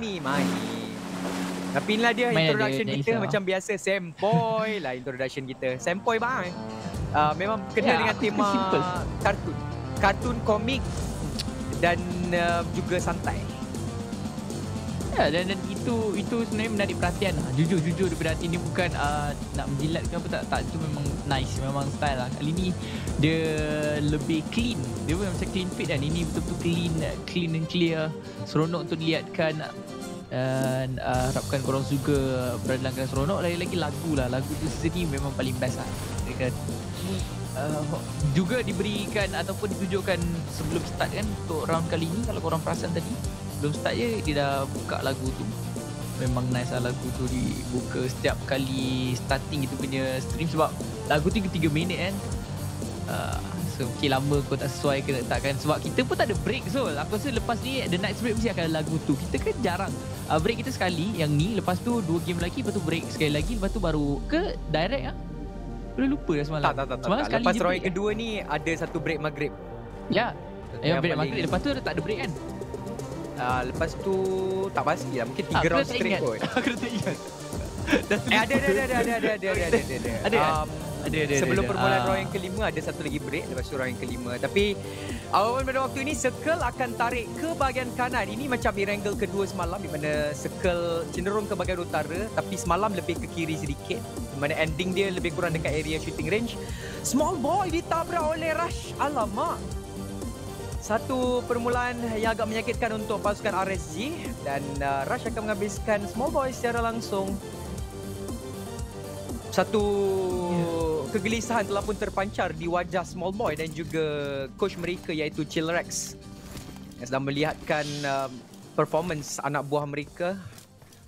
ni main. Tapi inilah dia main introduction dia, kita dia macam biasa sempoi lah introduction kita. Sempoi bang. Uh, memang kena yeah, dengan tema kartun. Kartun komik dan uh, juga santai. Ya dan, dan itu itu sebenarnya menarik perhatian lah. Jujur jujur dia berarti ini bukan uh, nak menjilat ke apa tak tak itu memang nice memang style lah. Kali ini dia lebih clean. Dia pun macam clean fit dan Ini betul-betul clean clean and clear. Seronok tu dilihatkan dan uh, harapkan korang juga berada dalam seronok lagi-lagi lagu lah lagu tu sendiri memang paling best lah dia uh, juga diberikan ataupun ditujukan sebelum start kan untuk round kali ini. kalau korang perasan tadi sebelum start je dia dah buka lagu tu memang nice lah lagu tu dibuka setiap kali starting kita punya stream sebab lagu tu tiga minit kan uh, so okay lama kau tak sesuai ke tak kan sebab kita pun tak ada break so aku rasa lepas ni the night break mesti akan ada lagu tu kita kan jarang uh, break kita sekali yang ni lepas tu dua game lagi lepas tu break sekali lagi lepas tu baru ke direct ah Aku lupa dah semalam. Tak, tak, tak. Semalam tak, tak. Lepas Roy kedua ni ada satu break maghrib. Ya. Yeah. Yang break maghrib. Lepas tu tak ada break kan? uh, lepas tu tak pasti lah mungkin 3 round straight ingat. kot. aku tak ingat. eh ada ada ada ada ada ada ada ada ada ada um, ada ada sebelum ada, ada, permulaan uh. Ah. round yang kelima ada satu lagi break lepas tu round yang kelima tapi awal pada waktu ini circle akan tarik ke bahagian kanan ini macam di angle kedua semalam di mana circle cenderung ke bahagian utara tapi semalam lebih ke kiri sedikit di mana ending dia lebih kurang dekat area shooting range small boy ditabrak oleh rush alamak satu permulaan yang agak menyakitkan untuk pasukan RSG dan uh, Rush akan menghabiskan Small Boy secara langsung. Satu ya. kegelisahan telah pun terpancar di wajah Small Boy dan juga coach mereka iaitu Chillrex yang sedang melihatkan uh, performance anak buah mereka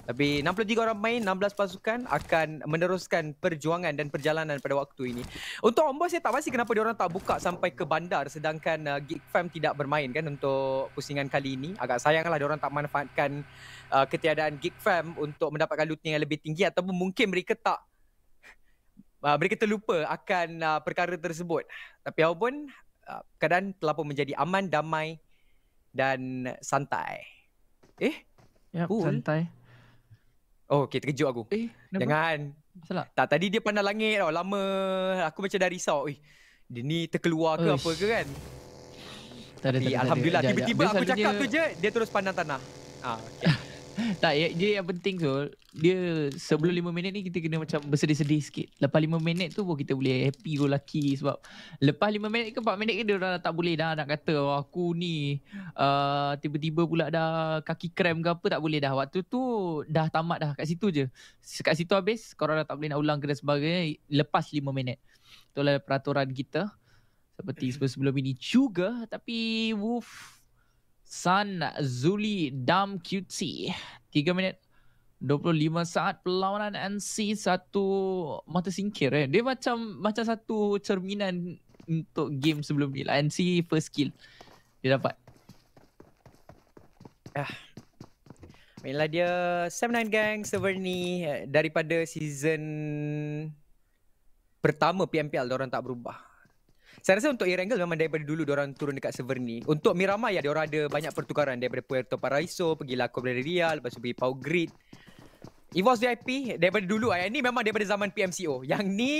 tapi 63 orang main 16 pasukan akan meneruskan perjuangan dan perjalanan pada waktu ini. Untuk Ombo saya tak pasti kenapa dia orang tak buka sampai ke bandar sedangkan uh, Geek Fam tidak bermain kan untuk pusingan kali ini. Agak sayanglah dia orang tak manfaatkan uh, ketiadaan Geek Fam untuk mendapatkan loot yang lebih tinggi ataupun mungkin mereka tak uh, mereka terlupa akan uh, perkara tersebut. Tapi apa pun uh, keadaan telah pun menjadi aman, damai dan santai. Eh? Ya, yep, cool. santai. Oh okay terkejut aku Eh Jangan Salah. Tak tadi dia pandang langit tau Lama Aku macam dah risau Ui, Dia ni terkeluar ke Uish. apa ke kan tak ada, tak ada, Alhamdulillah Tiba-tiba aku cakap dia... tu je Dia terus pandang tanah Ah, okay. tak, ya, dia yang penting tu, dia sebelum lima minit ni kita kena macam bersedih-sedih sikit. Lepas lima minit tu pun kita boleh happy go lucky sebab lepas lima minit ke empat minit ke dia dah tak boleh dah nak kata oh, aku ni uh, tiba-tiba pula dah kaki krem ke apa tak boleh dah. Waktu tu dah tamat dah kat situ je. Kat situ habis korang dah tak boleh nak ulang ke dan sebagainya lepas lima minit. Itulah peraturan kita. Seperti sebelum ini juga tapi woof Sun Zuli Dam QT. tiga minit 25 saat perlawanan NC satu mata singkir eh. Dia macam macam satu cerminan untuk game sebelum ni lah. NC first kill dia dapat. Ah. Mainlah dia 7-9 gang server ni eh, daripada season pertama PMPL dia tak berubah. Saya rasa untuk Erangel memang daripada dulu orang turun dekat server ni. Untuk Mirama ya dia orang ada banyak pertukaran daripada Puerto Paraiso, pergi La Cobreria, lepas tu pergi Pau Grid. Evos VIP daripada dulu. Yang ah, ini memang daripada zaman PMCO. Yang ni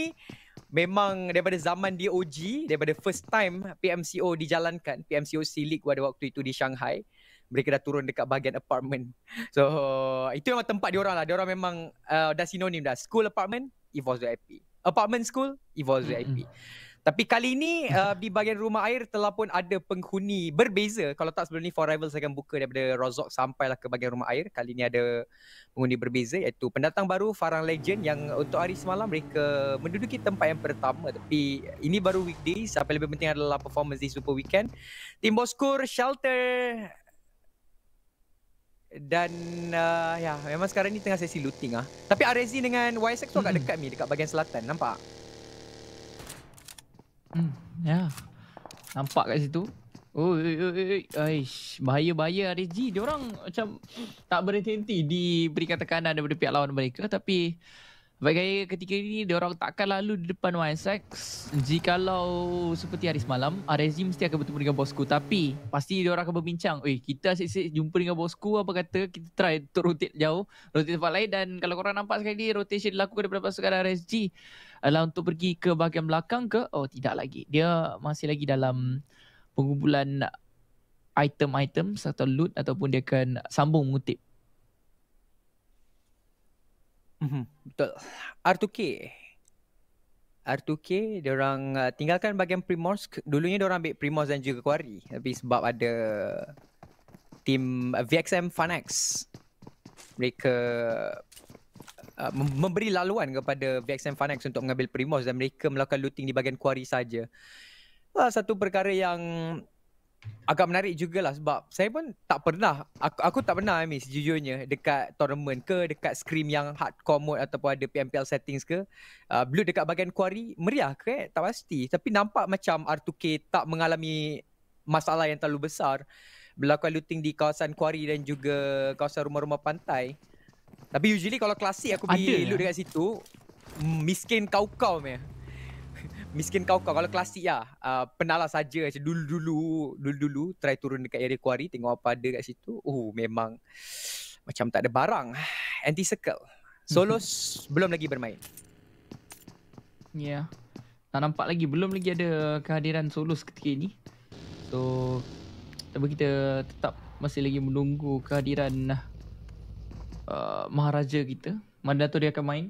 memang daripada zaman dia OG, daripada first time PMCO dijalankan. PMCO silik League pada waktu itu di Shanghai. Mereka dah turun dekat bahagian apartment. So, itu memang tempat dia orang lah. Dia orang memang uh, dah sinonim dah. School apartment, Evos VIP. Apartment school, Evos VIP. Mm-hmm. Tapi kali ini uh, di bahagian rumah air telah pun ada penghuni berbeza. Kalau tak sebelum ni Four Rivals akan buka daripada Rozok sampailah ke bahagian rumah air. Kali ini ada penghuni berbeza iaitu pendatang baru Farang Legend yang untuk hari semalam mereka menduduki tempat yang pertama. Tapi ini baru weekday. Siapa lebih penting adalah performance di Super Weekend. Tim Boskur Shelter dan uh, ya memang sekarang ni tengah sesi looting ah. Tapi RSZ dengan YSX tu hmm. agak dekat ni dekat bahagian selatan nampak. Hmm, ya. Yeah. Nampak kat situ. Oi, oi, oi. Aish, bahaya-bahaya RSG. Diorang macam tak berhenti-henti diberikan tekanan daripada pihak lawan mereka. Tapi baik ketika ini, diorang takkan lalu di depan YSX. Jikalau seperti hari semalam, RSG mesti akan bertemu dengan bosku. Tapi pasti diorang akan berbincang. Oi, kita asyik-asyik jumpa dengan bosku. Apa kata kita try untuk rotate jauh. Rotate tempat lain. Dan kalau korang nampak sekali rotation dilakukan daripada pasukan RSG adalah untuk pergi ke bahagian belakang ke oh tidak lagi dia masih lagi dalam pengumpulan item-item atau loot ataupun dia akan sambung mengutip mhm, betul R2K R2K orang uh, tinggalkan bahagian Primorsk dulunya orang ambil Primorsk dan juga Quarry tapi sebab ada tim uh, VXM Fanex mereka Uh, memberi laluan kepada VXM Fanex untuk mengambil Primoz dan mereka melakukan looting di bahagian quarry saja. Uh, satu perkara yang agak menarik jugalah sebab saya pun tak pernah aku, aku tak pernah I miss jujurnya dekat tournament ke dekat scrim yang hardcore mode ataupun ada PMPL settings ke uh, blue dekat bahagian quarry meriah ke eh? tak pasti tapi nampak macam R2K tak mengalami masalah yang terlalu besar melakukan looting di kawasan quarry dan juga kawasan rumah-rumah pantai tapi usually kalau klasik aku pergi loot ya? dekat situ Miskin kau-kau meh Miskin kau-kau Kalau klasik lah ya, uh, Pernah lah saja macam dulu-dulu Dulu-dulu try turun dekat area quarry Tengok apa ada dekat situ Oh memang Macam tak ada barang Anti-circle Solos belum lagi bermain Ya yeah. Tak nampak lagi Belum lagi ada kehadiran Solos ketika ini So Tapi kita tetap masih lagi menunggu kehadiran ah, Uh, maharaja kita mana tu dia akan main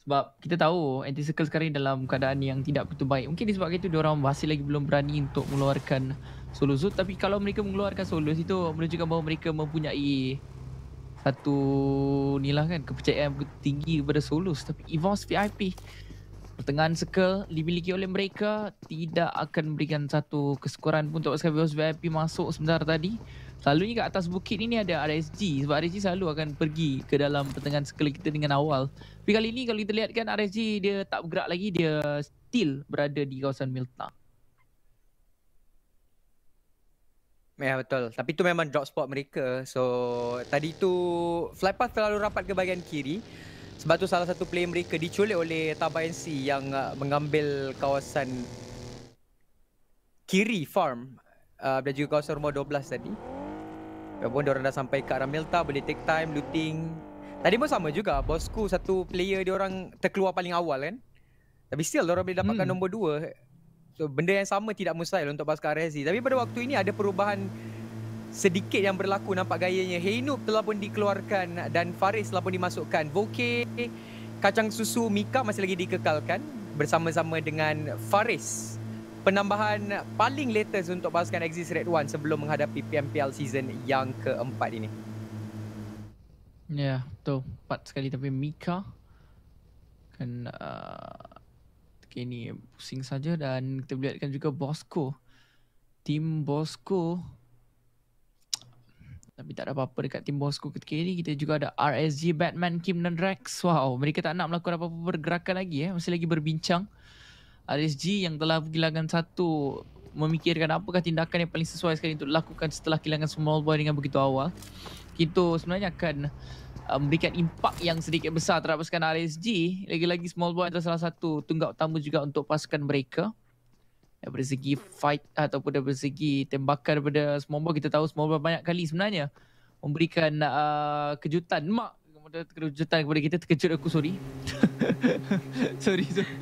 sebab kita tahu anti circle sekarang ni dalam keadaan yang tidak betul baik mungkin sebab itu orang masih lagi belum berani untuk mengeluarkan solo zoot tapi kalau mereka mengeluarkan solo itu menunjukkan bahawa mereka mempunyai satu ni lah kan kepercayaan tinggi kepada solo tapi evos vip pertengahan circle dimiliki oleh mereka tidak akan memberikan satu kesukuran pun untuk sekali evos vip masuk sebentar tadi Selalunya kat atas bukit ni ni ada RSG sebab RSG selalu akan pergi ke dalam pertengahan sekali kita dengan awal. Tapi kali ni kalau kita lihat kan RSG dia tak bergerak lagi dia still berada di kawasan Milta. Ya betul. Tapi tu memang drop spot mereka. So tadi tu flight path terlalu rapat ke bahagian kiri. Sebab tu salah satu player mereka diculik oleh Taba NC yang uh, mengambil kawasan kiri farm uh, dan juga kawasan rumah 12 tadi. Walaupun diorang dah sampai kat Ramilta Boleh take time looting Tadi pun sama juga Bosku satu player diorang terkeluar paling awal kan Tapi still diorang boleh dapatkan hmm. nombor dua. So benda yang sama tidak mustahil untuk Baskar RSZ Tapi pada waktu ini ada perubahan Sedikit yang berlaku nampak gayanya Heinup telah pun dikeluarkan Dan Faris telah pun dimasukkan Voke Kacang susu Mika masih lagi dikekalkan Bersama-sama dengan Faris penambahan paling latest untuk pasukan Exis Red One sebelum menghadapi PMPL season yang keempat ini. Ya, yeah, betul. Empat sekali tapi Mika kan uh, kini pusing saja dan kita lihatkan juga Bosco. Tim Bosco tapi tak ada apa-apa dekat tim Bosco ketika ini. Kita juga ada RSG, Batman, Kim dan Rex. Wow, mereka tak nak melakukan apa-apa pergerakan lagi eh. Masih lagi berbincang. RSG yang telah kehilangan satu memikirkan apakah tindakan yang paling sesuai sekali untuk dilakukan setelah kehilangan small boy dengan begitu awal kita sebenarnya akan uh, memberikan impak yang sedikit besar terhadap pasukan RSG lagi-lagi small boy adalah salah satu tunggak utama juga untuk pasukan mereka daripada segi fight ataupun daripada segi tembakan daripada small boy kita tahu small boy banyak kali sebenarnya memberikan uh, kejutan mak Dah terkejut kepada kita Terkejut aku sorry Sorry sorry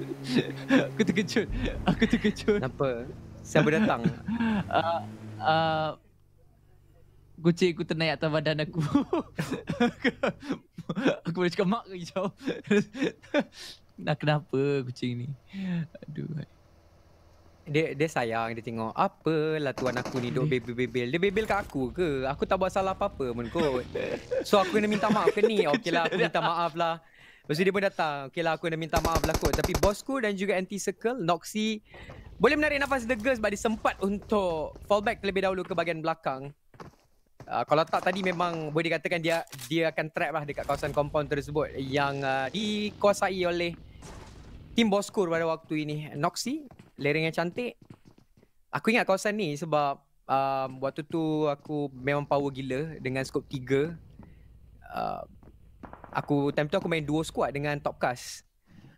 Aku terkejut Aku terkejut Kenapa? Siapa datang? Uh, uh, Gucci aku ternayak atas badan aku Aku boleh cakap mak ke hijau Nak kenapa kucing ni Aduh dia dia sayang dia tengok apa lah tuan aku ni dok bebel bebel dia bebel kat aku ke aku tak buat salah apa-apa pun kot so aku nak minta maaf ke ni okeylah aku minta maaf lah Lepas tu dia pun datang. Okay lah, aku nak minta maaf lah kot. Tapi bosku dan juga anti circle, Noxy. Boleh menarik nafas the girl sebab sempat untuk fall back terlebih dahulu ke bahagian belakang. Uh, kalau tak tadi memang boleh dikatakan dia dia akan trap lah dekat kawasan compound tersebut. Yang uh, dikuasai oleh Tim Bosco pada waktu ini Noxy Lering yang cantik Aku ingat kawasan ni sebab um, Waktu tu aku memang power gila Dengan skop 3 uh, Aku time tu aku main duo squad dengan top cast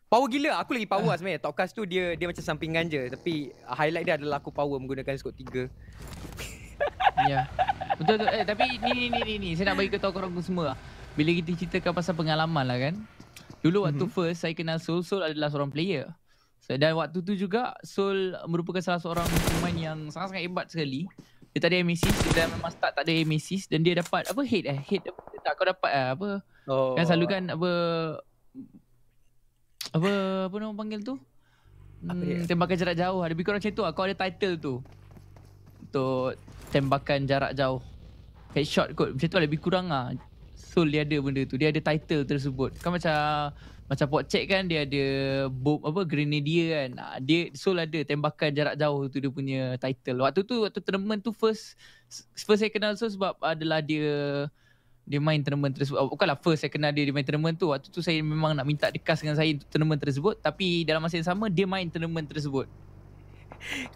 Power gila aku lagi power ah. sebenarnya Top cast tu dia dia macam sampingan je Tapi uh, highlight dia adalah aku power menggunakan skop 3 Ya yeah. Betul, betul Eh tapi ni ni ni ni Saya nak bagi ketua korang semua Bila kita ceritakan pasal pengalaman lah kan Dulu waktu mm-hmm. first saya kenal Soul, Soul adalah seorang player. So, dan waktu tu juga Soul merupakan salah seorang pemain yang sangat-sangat hebat sekali. Dia tak ada aim assist, dia memang start tak ada aim dan dia dapat apa hit eh, hit apa, tak kau dapat eh, apa. Oh. Kan selalu kan apa apa apa nama panggil tu? Hmm, tembakan jarak jauh. ada Lebih kurang macam tu lah. Kau ada title tu. Untuk tembakan jarak jauh. Headshot kot. Macam tu lah. Lebih kurang lah soul dia ada benda tu. Dia ada title tersebut. Kan macam macam pot check kan dia ada bom apa grenadier kan. Ah, dia soul ada tembakan jarak jauh tu dia punya title. Waktu tu waktu tournament tu first first saya kenal soul sebab adalah dia dia main tournament tersebut. Oh, bukanlah first saya kenal dia dia main tournament tu. Waktu tu saya memang nak minta dekas dengan saya untuk tournament tersebut tapi dalam masa yang sama dia main tournament tersebut.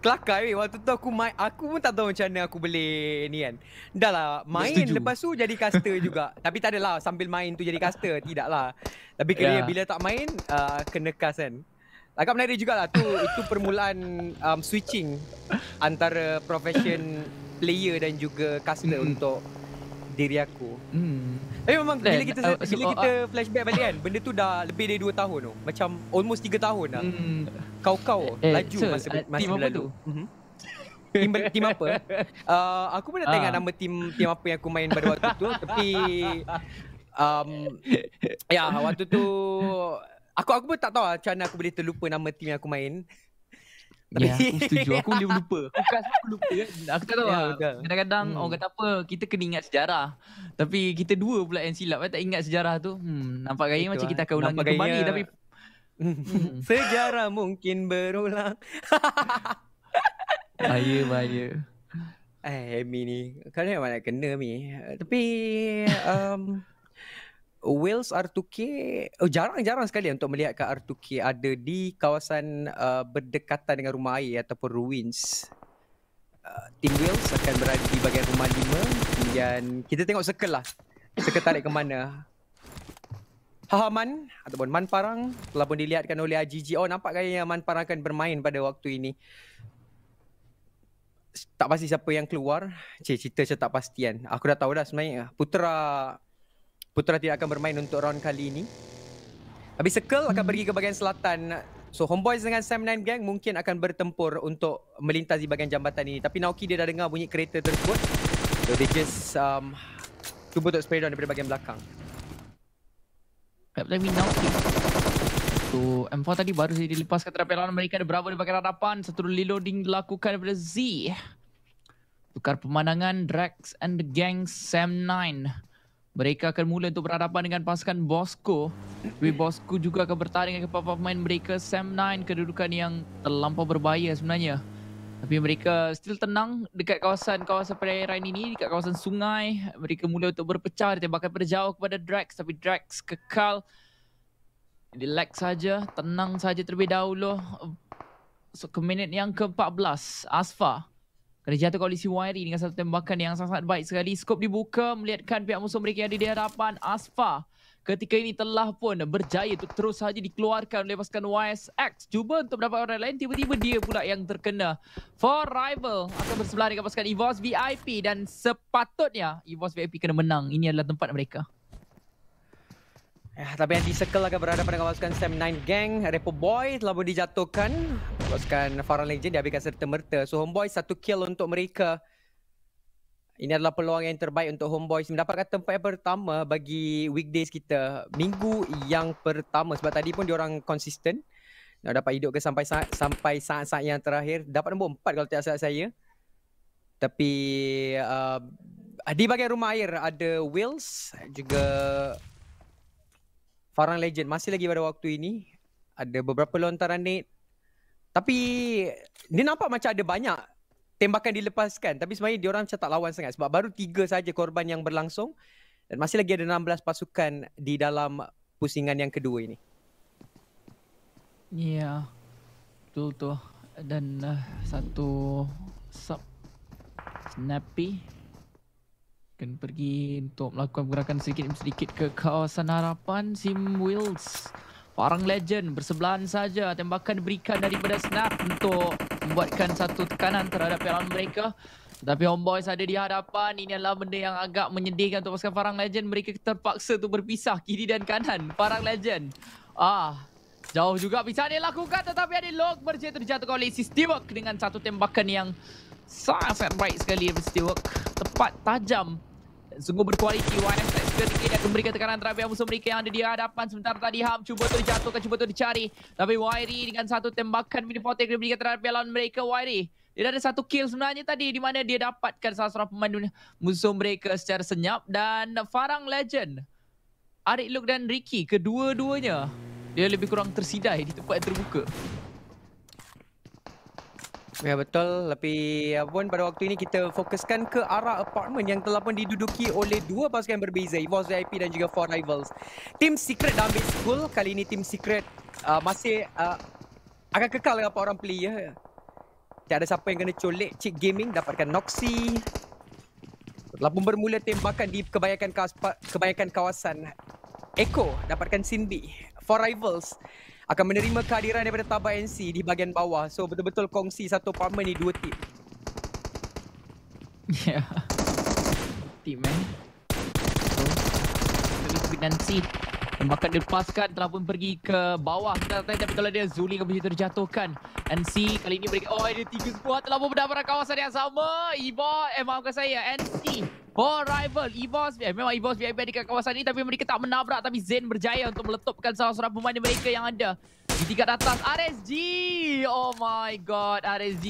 Kelakar weh Waktu tu aku main Aku pun tak tahu macam mana aku boleh Ni kan Dah lah Main lepas tu jadi caster juga Tapi tak adalah Sambil main tu jadi caster Tidak lah Tapi kena yeah. bila tak main uh, Kena cast kan Agak menarik lah tu Itu permulaan um, switching Antara profession player dan juga caster mm. untuk diri aku. Hmm. Tapi memang Then, bila kan, kita uh, bila kita uh, flashback balik kan, benda tu dah lebih dari 2 tahun tu. Macam almost 3 tahun dah. Hmm. Kau-kau eh, eh, laju so, masa uh, masa berlalu. Tim mhm. apa tu? tim apa? Uh, aku pun nak uh. Ah. nama tim tim apa yang aku main pada waktu tu tapi um, ya waktu tu aku aku pun tak tahu lah macam mana aku boleh terlupa nama tim yang aku main. Tapi yeah, aku setuju. Aku boleh lupa. Aku kan aku lupa. Aku tak tahu. Yeah, lah. Kadang-kadang hmm. orang kata apa, kita kena ingat sejarah. Tapi kita dua pula yang silap tak ingat sejarah tu. Hmm, nampak gaya macam lah. kita akan ulang kembali gaya... Lah. tapi sejarah mungkin berulang. bahaya bahaya. Eh, Amy ni. Kan mana kena Amy. Tapi um, Wales R2K oh, jarang-jarang sekali untuk melihat ke R2K ada di kawasan uh, berdekatan dengan rumah air ataupun ruins. Uh, Tim Wales akan berada di bahagian rumah 5 kemudian kita tengok circle lah. Circle tarik ke mana. Hahaman ataupun Man Parang telah pun dilihatkan oleh AGG. Oh nampak kayaknya Man Parang akan bermain pada waktu ini. Tak pasti siapa yang keluar. Cik, cerita saya tak pastian. Aku dah tahu dah sebenarnya. Putera Putra tidak akan bermain untuk round kali ini. Habis sekel akan pergi ke bahagian selatan. So Homeboys dengan sam Nine Gang mungkin akan bertempur untuk melintasi bahagian jambatan ini. Tapi Naoki dia dah dengar bunyi kereta tersebut. So they just um, cuba untuk spray down daripada bahagian belakang. Let me Naoki. So M4 tadi baru saja dilepaskan terhadap pelawanan mereka. Ada berapa dia pakai hadapan. Satu reloading dilakukan daripada Z. Tukar pemandangan Drax and the gang sam Nine. Mereka akan mula untuk berhadapan dengan pasukan Bosco. Tapi Bosco juga akan bertarung dengan kepala pemain mereka Sam 9 kedudukan yang terlampau berbahaya sebenarnya. Tapi mereka still tenang dekat kawasan-kawasan perairan ini, dekat kawasan sungai. Mereka mula untuk berpecah ditembakkan pada jauh kepada Drax tapi Drax kekal relax saja, tenang saja terlebih dahulu. So, ke minit yang ke-14, Asfa. Kena jatuh koalisi Wairi dengan satu tembakan yang sangat-sangat baik sekali. Skop dibuka melihatkan pihak musuh mereka yang ada di hadapan. Asfa ketika ini telah pun berjaya untuk terus saja dikeluarkan oleh pasukan YSX. Cuba untuk mendapat orang lain. Tiba-tiba dia pula yang terkena. For Rival akan bersebelah dengan pasukan EVOS VIP. Dan sepatutnya EVOS VIP kena menang. Ini adalah tempat mereka. Eh, tapi yang di-circle akan berhadapan dengan pasukan Sam 9 Gang. Repo Boy telah pun dijatuhkan. Pasukan Farah Legend dihabiskan serta merta. So Homeboy satu kill untuk mereka. Ini adalah peluang yang terbaik untuk Homeboy mendapatkan tempat yang pertama bagi weekdays kita. Minggu yang pertama. Sebab tadi pun diorang konsisten. Nak dapat hidup ke sampai saat, sampai saat-saat yang terakhir. Dapat nombor empat kalau tidak salah saya. Tapi uh, di bagian rumah air ada Wills juga Farang Legend masih lagi pada waktu ini ada beberapa lontaran Nate tapi dia nampak macam ada banyak tembakan dilepaskan tapi sebenarnya diorang macam tak lawan sangat sebab baru tiga saja korban yang berlangsung dan masih lagi ada 16 pasukan di dalam pusingan yang kedua ini. Ya. Yeah. Betul tu. Dan uh, satu sub snappy akan pergi untuk melakukan gerakan sedikit demi sedikit ke kawasan harapan Sim Wills. Parang legend bersebelahan saja tembakan diberikan daripada Snap untuk membuatkan satu tekanan terhadap pelawan mereka. Tapi Homeboys ada di hadapan. Ini adalah benda yang agak menyedihkan untuk pasukan Parang Legend. Mereka terpaksa tu berpisah kiri dan kanan. Parang Legend. Ah, jauh juga pisah dia lakukan tetapi ada log berjaya terjatuh oleh Sistibok dengan satu tembakan yang sangat baik sekali dari Stewart. Tepat tajam. Dan sungguh berkualiti YSX ketika dia akan memberikan tekanan terhadap musuh mereka yang ada di hadapan. Sementara tadi Ham cuba tu dijatuhkan, cuba tu dicari. Tapi Wairi dengan satu tembakan mini forte yang diberikan terhadap lawan mereka Wairi. Dia ada satu kill sebenarnya tadi di mana dia dapatkan salah seorang pemain musuh mereka secara senyap. Dan Farang Legend, Arik Luke dan Ricky, kedua-duanya dia lebih kurang tersidai di tempat yang terbuka. Ya betul, tapi ya pun pada waktu ini kita fokuskan ke arah apartmen yang telah pun diduduki oleh dua pasukan berbeza, Evos VIP dan juga Four Rivals. Tim Secret dah ambil school, kali ini Tim Secret uh, masih uh, akan kekal dengan orang player. Ya. Tiada siapa yang kena colek Cik Gaming, dapatkan Noxie. Telah pun bermula tembakan di kebanyakan, kawasan. Echo dapatkan Cindy. Four Rivals akan menerima kehadiran daripada tabak NC di bahagian bawah. So betul-betul kongsi satu apartment ni dua tip. Ya. Yeah. Tip man. Tapi tu dan si Maka dilepaskan telah pun pergi ke bawah Kita tanya tapi kalau dia Zuli akan boleh terjatuhkan NC kali ini berikan Oh ada tiga sebuah telah pun berdapatkan kawasan yang sama Iba eh maafkan saya NC Oh rival, Evolve VIP Memang Evolve VIP ada di kawasan ini, Tapi mereka tak menabrak Tapi Zen berjaya untuk meletupkan salah seorang pemain mereka yang ada Di tingkat atas RSG Oh my god RSG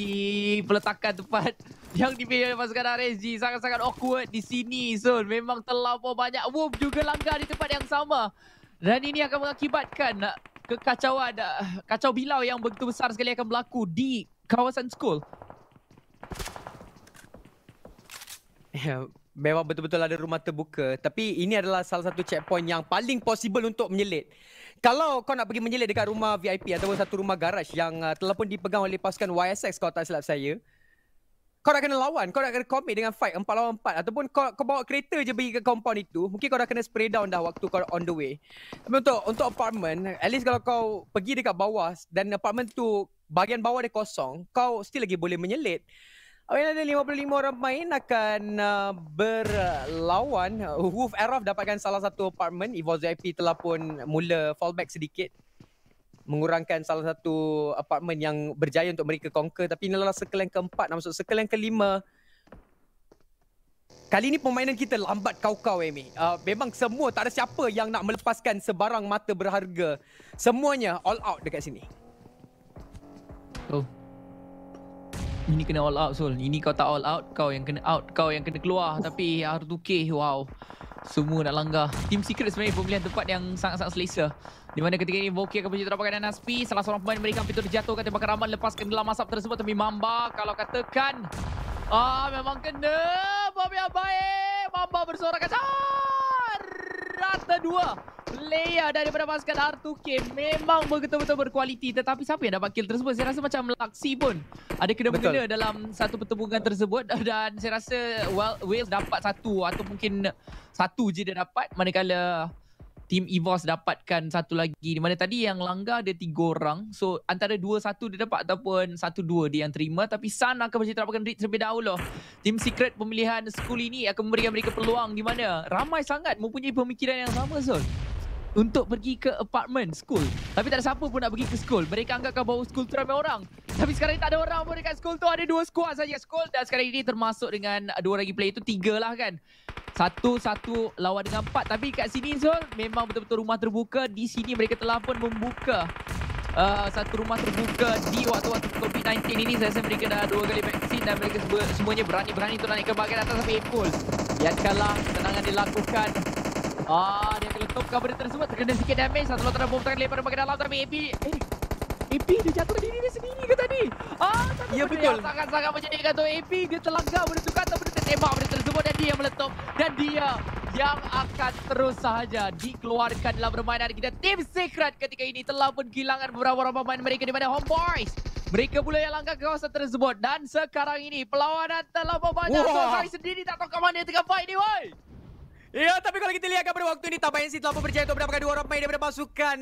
Peletakan tepat Yang dipilih pasukan RSG Sangat-sangat awkward di sini Sun Memang terlalu banyak Wolf juga langgar di tempat yang sama Dan ini akan mengakibatkan Kekacauan eh, Kacau bilau yang begitu besar sekali akan berlaku Di kawasan school Yeah memang betul-betul ada rumah terbuka tapi ini adalah salah satu checkpoint yang paling possible untuk menyelit. Kalau kau nak pergi menyelit dekat rumah VIP ataupun satu rumah garaj yang uh, telah pun dipegang oleh pasukan YSX kalau tak silap saya. Kau dah kena lawan, kau dah kena commit dengan fight empat lawan empat ataupun kau, kau bawa kereta je pergi ke compound itu. Mungkin kau dah kena spray down dah waktu kau on the way. Tapi untuk, untuk apartment, at least kalau kau pergi dekat bawah dan apartment tu bahagian bawah dia kosong, kau still lagi boleh menyelit. Awalnya ada 55 orang main akan uh, berlawan. Wolf Arof dapatkan salah satu apartment. Evo VIP telah pun mula fallback sedikit. Mengurangkan salah satu apartment yang berjaya untuk mereka conquer. Tapi inilah circle yang keempat. Nak masuk circle yang kelima. Kali ini permainan kita lambat kau-kau, Amy. Uh, memang semua tak ada siapa yang nak melepaskan sebarang mata berharga. Semuanya all out dekat sini. Oh, ini kena all out Sol. Ini kau tak all out, kau yang kena out. Kau yang kena keluar. Tapi R2K, wow. Semua nak langgar. Team Secret sebenarnya pemilihan tempat yang sangat-sangat selesa. Di mana ketika ini, Voki akan berjaya terapakan dana SP. Salah seorang pemain memberikan fitur jatuh kata bakar aman. Lepaskan dalam masap tersebut demi Mamba. Kalau katakan, ah memang kena. Bobby yang Mamba bersuara kacar. Rata dua player daripada pasukan R2K memang betul-betul berkualiti tetapi siapa yang dapat kill tersebut saya rasa macam Laksi pun ada kena-mengena dalam satu pertemuan tersebut dan saya rasa well, Wales dapat satu atau mungkin satu je dia dapat manakala Team EVOS dapatkan satu lagi di mana tadi yang langgar ada tiga orang so antara dua satu dia dapat ataupun satu dua dia yang terima tapi Sun akan bercerita terapkan read terlebih dahulu Team Secret pemilihan school ini akan memberikan mereka peluang di mana ramai sangat mempunyai pemikiran yang sama Zul so untuk pergi ke apartment school. Tapi tak ada siapa pun nak pergi ke school. Mereka anggapkan bahawa school tu ramai orang. Tapi sekarang ni tak ada orang pun dekat school tu. Ada dua squad saja school dan sekarang ini termasuk dengan dua lagi player tu tiga lah kan. Satu satu lawan dengan empat. Tapi kat sini so memang betul-betul rumah terbuka. Di sini mereka telah pun membuka uh, satu rumah terbuka di waktu-waktu COVID-19 ini. Saya rasa mereka dah dua kali vaksin dan mereka semuanya berani-berani untuk naik ke bahagian atas sampai April. Biarkanlah kenangan dilakukan Ah, dia keletupkan benda tersebut. Terkena sikit damage. Satu lotar bomb terlebih pada bagian dalam. Tapi AP... Eh, AP dia jatuh ke diri dia sendiri ke tadi? Ah, satu ya, benda betul. yang sangat-sangat menjadikan tu. AP dia terlanggar benda tu kata benda tertembak benda tersebut. Dan dia meletup. Dan dia yang akan terus sahaja dikeluarkan dalam permainan kita. Team Secret ketika ini telah pun kehilangan beberapa-beberapa pemain mereka di mana Homeboys. Mereka pula yang langkah ke kawasan tersebut. Dan sekarang ini, perlawanan telah berbanyak. Wow. Sosai sendiri tak tahu ke mana dia tengah fight ni, woi. Ya, tapi kalau kita lihat pada waktu ini, Tampaknya City telah pun berjaya untuk mendapatkan dua orang pemain daripada pasukan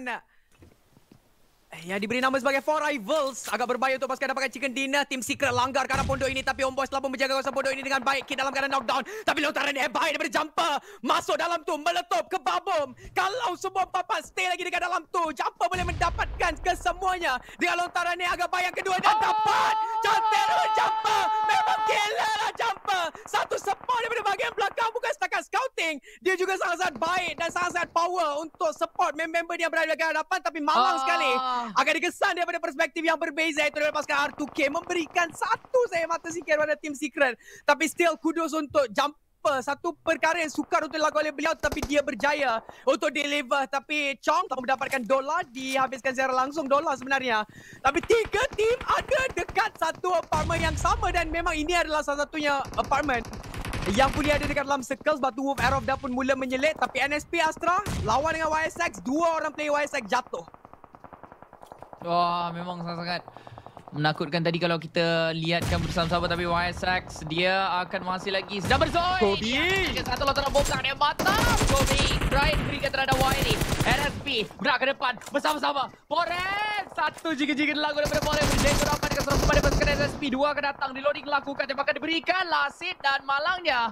Eh, yang diberi nama sebagai Four Rivals Agak berbahaya untuk pasukan dapatkan chicken dinner Tim Secret langgar kanan pondok ini Tapi Omboy telah pun menjaga kawasan pondok ini dengan baik Kit dalam kanan knockdown Tapi lontaran yang baik daripada jumper Masuk dalam tu meletup ke babom Kalau semua papan stay lagi dekat dalam tu Jumper boleh mendapatkan kesemuanya Dengan lontaran yang agak bahaya kedua dan dapat Jantel dengan jumper Memang gila lah jumper Satu support daripada bahagian belakang Bukan setakat scouting Dia juga sangat-sangat baik dan sangat-sangat power Untuk support member-member dia berada di hadapan Tapi malang ah. sekali akan dikesan daripada perspektif yang berbeza itu lepaskan R2K memberikan satu saya mata sikit kepada Team Secret. Tapi still kudos untuk jump satu perkara yang sukar untuk dilakukan oleh beliau tapi dia berjaya untuk deliver tapi Chong tak mendapatkan dolar dihabiskan secara langsung dolar sebenarnya tapi tiga tim ada dekat satu apartment yang sama dan memang ini adalah salah satunya apartment yang pun ada dekat dalam circles Batu Wolf Air of Dawn pun mula menyelit tapi NSP Astra lawan dengan YSX dua orang player YSX jatuh Wah, memang sangat-sangat menakutkan tadi kalau kita lihatkan bersama-sama tapi YSX dia akan masih lagi sedang bersoi. Kobe. Satu lontaran lah bongkar dia matang. Kobe Brian berikan terhadap Y ini. RSP gerak ke depan bersama-sama. Boren satu jiga-jiga lagu daripada Boren. Jago dapat dengan serangan pada pasukan RSP dua akan datang di loading lakukan tembakan diberikan Lasit dan Malangnya.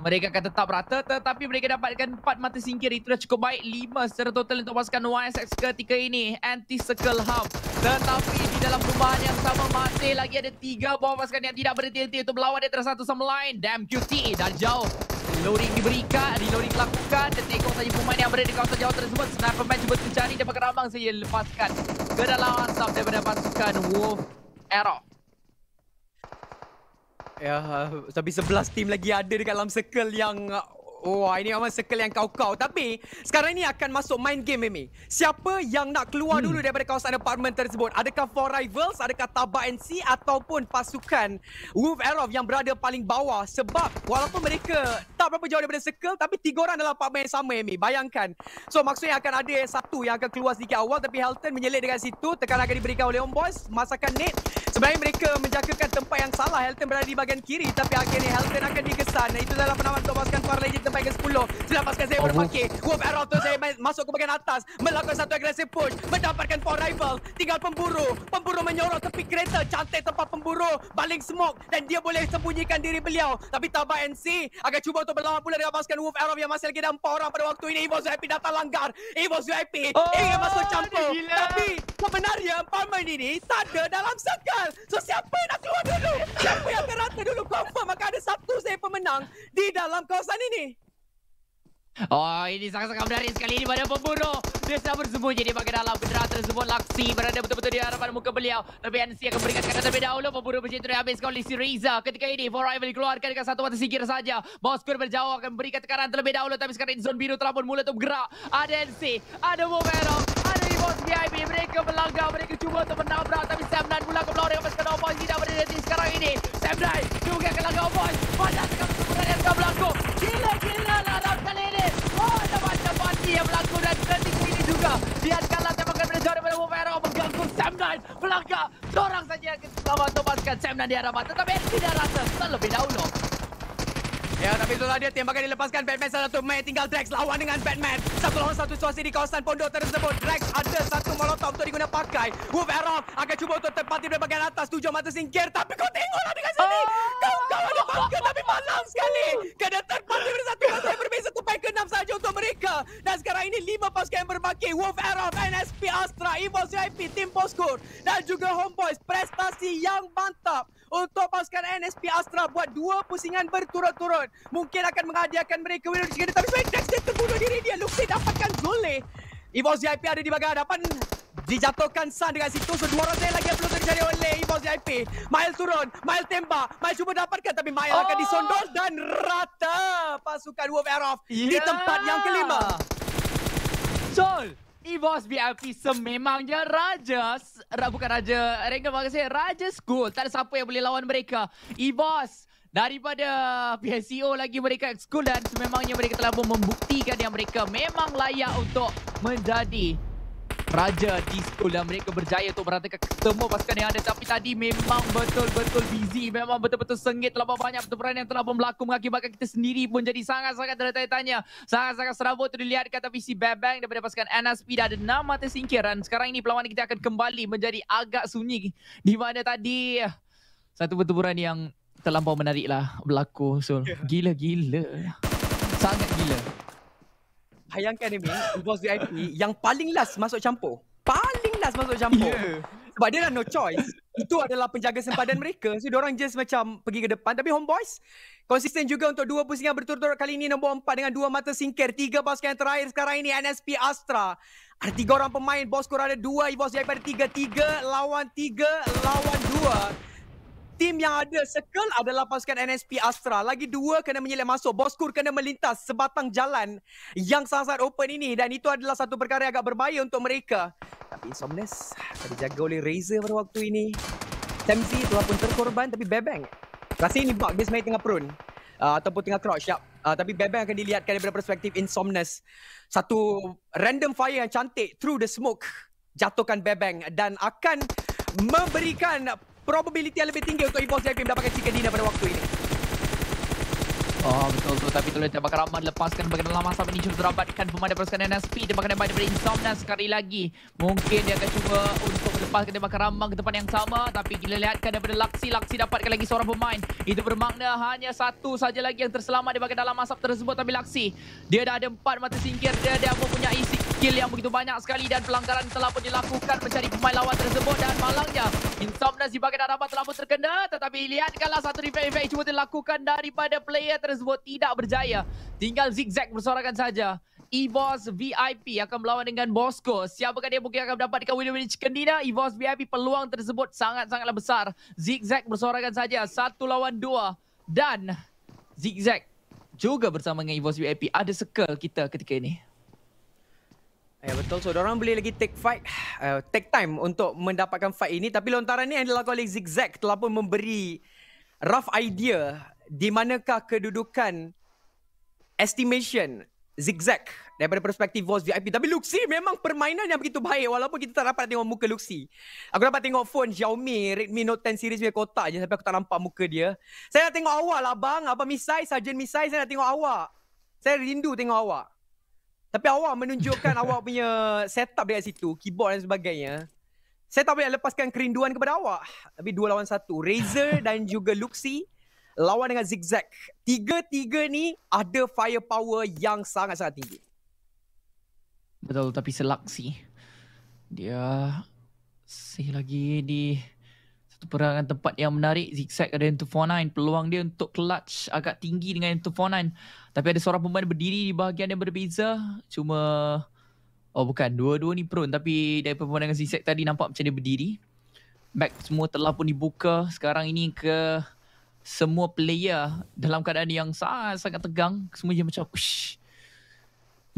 Mereka akan tetap rata tetapi mereka dapatkan empat mata singkir itu dah cukup baik Lima secara total untuk pasukan YSX ketika ini anti circle hub tetapi di dalam perubahan yang sama masih lagi ada tiga buah pasukan yang tidak berhenti-henti untuk melawan antara satu sama lain damn QT dari jauh Reloading diberikan, reloading dilakukan dan tengok saja pemain yang berada di kawasan jauh tersebut Sniper Man cuba tercari dan pakai rambang saja lepaskan ke dalam asap daripada pasukan Wolf Arrow Ya, tapi sebelas tim lagi ada dekat dalam circle yang Wah, oh, ini memang circle yang kau-kau. Tapi, sekarang ini akan masuk main game, Mimi. Siapa yang nak keluar hmm. dulu daripada kawasan apartment tersebut? Adakah Four Rivals, adakah Taba NC ataupun pasukan Wolf Arrow yang berada paling bawah? Sebab walaupun mereka tak berapa jauh daripada circle, tapi tiga orang dalam apartment yang sama, Mimi. Bayangkan. So, maksudnya akan ada satu yang akan keluar sedikit awal. Tapi Helton menyelit dekat situ. Tekanan akan diberikan oleh Om Boys. Masakan Nate. Sebenarnya mereka menjagakan tempat yang salah. Helton berada di bahagian kiri. Tapi akhirnya Helton akan dikesan. Itu adalah penawan untuk pasukan Far Legend sampai ke 10 Selepaskan Zay on Funky Wolf arrow tu saya Masuk ke bagian atas Melakukan satu agresif push Mendapatkan 4 rival Tinggal pemburu Pemburu menyorok tepi kereta Cantik tempat pemburu Baling smoke Dan dia boleh sembunyikan diri beliau Tapi tabak NC Agak cuba untuk berlawan pula Dilepaskan Wolf arrow Yang masih lagi ada 4 orang pada waktu ini Evo ZIP datang langgar Evo ZIP oh, Ingin masuk campur Tapi Sebenarnya empat main ini tak ada dalam circle. So siapa yang nak keluar dulu? Siapa yang terata dulu confirm maka ada satu saya pemenang di dalam kawasan ini. Oh, ini sangat-sangat menarik sekali ini pada pemburu. Dia sudah bersembunyi di bagian dalam. Kedera tersebut laksi berada betul-betul di hadapan muka beliau. Tapi NC akan memberikan kata terlebih dahulu. Pemburu bercintai habis oleh si Riza. Ketika ini, for Rival dikeluarkan dengan satu mata sikir saja. Boskur berjauh akan memberikan tekanan terlebih dahulu. Tapi sekarang di zone biru telah pun mula untuk bergerak. Ada NC, ada Movero, Bos VIP mereka melanggar mereka cuba untuk menabrak tapi Sam Nine pula ke belakang masuk ke Oboy tidak berada di sekarang ini Sam Nine juga ke langgar Oboy banyak sekali kesempatan yang telah berlaku gila gila lah dalam kali ini ada banyak pasti yang berlaku dan ketika ini juga biarkanlah tembakan pada Jordan pada Wolf Arrow mengganggu Sam Nine melanggar seorang saja yang selamat untuk pasukan Sam Nine di hadapan tetapi tidak rasa terlebih dahulu Ya, tapi itulah dia tembakan dilepaskan Batman salah satu mate tinggal Drax lawan dengan Batman. Satu lawan satu situasi di kawasan pondok tersebut. Drax ada satu molotov untuk diguna pakai. Wolf Arrow akan cuba untuk tepati di bagian atas tujuh mata singkir. Tapi kau tengoklah dengan sini. Kau kau ada bangga tapi malang sekali. Kena terpati dari satu mata yang berbeza tu ke enam saja untuk mereka. Dan sekarang ini lima pasukan yang berbaki. Wolf Arrow, NSP, Astra, Evo, CIP, Tim Poskur dan juga Homeboys. Prestasi yang mantap. Untuk pasukan NSP Astra buat dua pusingan berturut-turut. Mungkin akan menghadiahkan mereka Wino di sini. Tapi Fentex dia terbunuh diri dia. Luxi dapatkan Zule. Evos VIP ada di bagian hadapan. Dijatuhkan Sun dengan situ. So, dua orang lagi yang perlu terjadi oleh Evos VIP. Mile turun. Mile tembak. Mile cuba dapatkan. Tapi Mile oh. akan disondol dan rata pasukan Wolf Arrow yeah. di ya! tempat yang kelima. Sol. Evos VIP sememangnya raja, bukan raja, ringan saya raja school. Tak ada siapa yang boleh lawan mereka. Evos daripada PSCO lagi mereka ekskul dan sememangnya mereka telah pun membuktikan yang mereka memang layak untuk menjadi raja di school dan mereka berjaya untuk meratakan ketemu pasukan yang ada tapi tadi memang betul-betul busy memang betul-betul sengit terlalu banyak pertempuran yang telah berlaku mengakibatkan kita sendiri pun jadi sangat-sangat terletak tanya sangat-sangat serabut untuk dilihat kata visi Bebang daripada pasukan NSP dah ada nama tersingkir dan sekarang ini perlawanan kita akan kembali menjadi agak sunyi di mana tadi satu pertempuran yang terlampau menarik lah berlaku so yeah. gila gila sangat gila bayangkan ni boss VIP yang paling last masuk campur paling last masuk campur yeah. sebab dia dah no choice itu adalah penjaga sempadan mereka so orang just macam pergi ke depan tapi homeboys konsisten juga untuk dua pusingan berturut-turut kali ini nombor empat dengan dua mata singkir tiga basket yang terakhir sekarang ini NSP Astra ada tiga orang pemain bos korang ada dua boss VIP ada tiga tiga lawan tiga lawan dua tim yang ada circle adalah pasukan NSP Astra. Lagi dua kena menyelit masuk. Boskur kena melintas sebatang jalan yang sangat-sangat open ini. Dan itu adalah satu perkara agak berbahaya untuk mereka. Tapi Insomnes terjaga oleh Razer pada waktu ini. Temzi telah pun terkorban tapi bebeng. Rasa ini bug dia sebenarnya tengah prune. Uh, ah, ataupun tengah crouch. Yep. Uh, ah, tapi bebeng akan dilihatkan daripada perspektif Insomnes. Satu random fire yang cantik through the smoke. Jatuhkan bebeng dan akan memberikan probability yang lebih tinggi untuk Evolve Zephyr mendapatkan Chicken Dinner pada waktu ini. Oh betul betul tapi tulis tembakan Rahman lepaskan bagian dalam masa ini cuba terabatkan pemain daripada NSP tembakan yang baik daripada Insomnia sekali lagi mungkin dia akan cuba untuk melepaskan tembakan Rahman ke tempat yang sama tapi kita lihatkan daripada Laksi Laksi dapatkan lagi seorang pemain itu bermakna hanya satu saja lagi yang terselamat di bagian dalam masa tersebut tapi Laksi dia dah ada empat mata singkir dia dia mempunyai kill yang begitu banyak sekali dan pelanggaran telah pun dilakukan mencari pemain lawan tersebut dan malangnya Insomnus di bagian hadapan telah pun terkena tetapi lihatkanlah satu yang cuba dilakukan daripada player tersebut tidak berjaya tinggal zigzag bersorakan saja Evos VIP akan melawan dengan Bosco. Siapakah dia mungkin akan mendapatkan William Lynch Kendina? Evos VIP peluang tersebut sangat-sangatlah besar. Zigzag bersorakan saja. Satu lawan dua. Dan Zigzag juga bersama dengan Evos VIP. Ada circle kita ketika ini. Ya betul. So, orang boleh lagi take fight, uh, take time untuk mendapatkan fight ini. Tapi lontaran ini yang dilakukan oleh Zigzag telah pun memberi rough idea di manakah kedudukan estimation Zigzag daripada perspektif Voz VIP. Tapi Luxi memang permainan yang begitu baik walaupun kita tak dapat tengok muka Luxi. Aku dapat tengok phone Xiaomi Redmi Note 10 series punya kotak je tapi aku tak nampak muka dia. Saya nak tengok awak lah bang. Abang Misai, Sarjan Misai saya nak tengok awak. Saya rindu tengok awak. Tapi awak menunjukkan awak punya setup dekat situ, keyboard dan sebagainya. Saya tak boleh lepaskan kerinduan kepada awak. Tapi dua lawan satu. Razer dan juga Luxi lawan dengan Zigzag. Tiga-tiga ni ada firepower yang sangat-sangat tinggi. Betul, tapi selaksi. Dia sih lagi di perangan tempat yang menarik zigzag ada into 49 peluang dia untuk clutch agak tinggi dengan into 49 tapi ada seorang pemain berdiri di bahagian yang berbeza cuma oh bukan dua-dua ni prone tapi dari pemandangan zigzag tadi nampak macam dia berdiri back semua telah pun dibuka sekarang ini ke semua player dalam keadaan yang sangat sangat tegang semua je macam Ush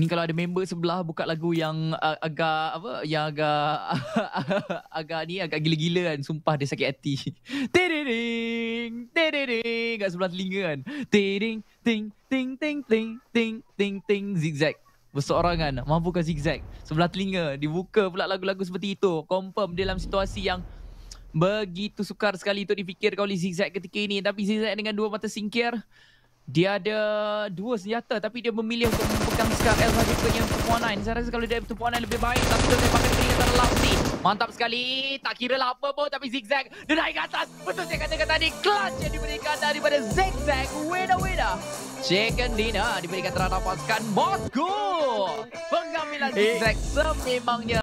ni kalau ada member sebelah buka lagu yang uh, agak apa yang agak agak ni agak gila-gila kan sumpah dia sakit hati tiring tiring kat sebelah telinga kan tiring ting ting ting ting ting ting ting zigzag berseorangan mampu ke zigzag sebelah telinga dibuka pula lagu-lagu seperti itu confirm dalam situasi yang begitu sukar sekali untuk difikirkan oleh zigzag ketika ini tapi zigzag dengan dua mata singkir dia ada dua senjata tapi dia memilih untuk memegang Scar L sahaja bukan yang 2.9. Saya rasa kalau dia 2.9 lebih baik. Tapi dia saya pakai peringatan lap ni. Mantap sekali. Tak kira lah apa pun tapi zigzag. Dia naik ke atas. Betul saya katakan tadi. Clutch yang diberikan daripada zigzag. Weda weda. Chicken Dina diberikan terhadap pasukan Moscow. Pengambilan eh. zigzag sememangnya.